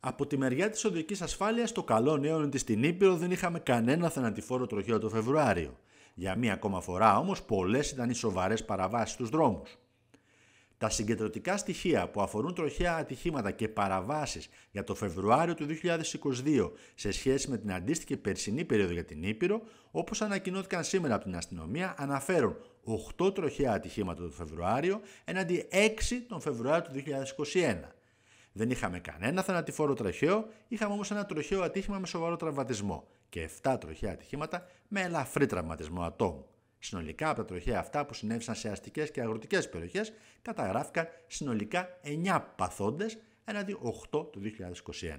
Από τη μεριά της οδικής ασφάλειας, το καλό νέο είναι ότι στην Ήπειρο δεν είχαμε κανένα θανατηφόρο τροχαίο το Φεβρουάριο. Για μία ακόμα φορά όμως, πολλές ήταν οι σοβαρές παραβάσεις στους δρόμους. Τα συγκεντρωτικά στοιχεία που αφορούν τροχαία ατυχήματα και παραβάσεις για το Φεβρουάριο του 2022 σε σχέση με την αντίστοιχη περσινή περίοδο για την Ήπειρο, όπως ανακοινώθηκαν σήμερα από την αστυνομία, αναφέρουν 8 τροχαία ατυχήματα το Φεβρουάριο έναντι 6 τον Φεβρουάριο του 2021. Δεν είχαμε κανένα θανατηφόρο τροχαίο, είχαμε όμως ένα τροχαίο ατύχημα με σοβαρό τραυματισμό και 7 τροχαία ατυχήματα με ελαφρύ τραυματισμό ατόμου. Συνολικά από τα τροχαία αυτά που συνέβησαν σε αστικές και αγροτικές περιοχές, καταγράφηκαν συνολικά 9 παθόντες έναντι 8 του 2021.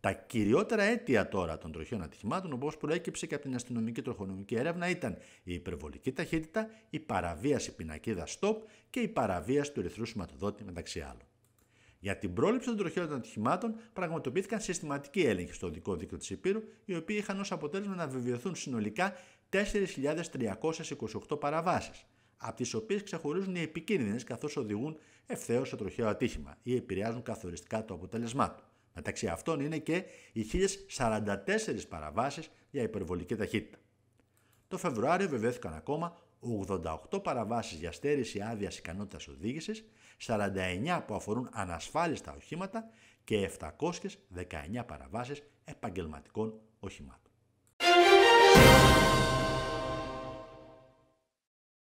Τα κυριότερα αίτια τώρα των τροχαίων ατυχημάτων, όπως προέκυψε και από την αστυνομική τροχονομική έρευνα, ήταν η υπερβολική ταχύτητα, η παραβίαση πινακίδας stop και η παραβίαση του ερυθρού σηματοδότη μεταξύ άλλων. Για την πρόληψη των τροχαίων των ατυχημάτων πραγματοποιήθηκαν συστηματικοί έλεγχοι στο οδικό δίκτυο της Επίρου, οι οποίοι είχαν ως αποτέλεσμα να βεβαιωθούν συνολικά 4.328 παραβάσει, από τις οποίες ξεχωρίζουν οι επικίνδυνες καθώς οδηγούν ευθέως σε τροχαίο ατύχημα ή επηρεάζουν καθοριστικά το αποτέλεσμά του. Μεταξύ αυτών είναι και οι 1.044 παραβάσεις για υπερβολική ταχύτητα. Το Φεβρουάριο βεβαιώθηκαν ακόμα 88 παραβάσεις για στέρηση άδειας ικανότητας οδήγησης, 49 που αφορούν ανασφάλιστα οχήματα και 719 παραβάσεις επαγγελματικών οχημάτων.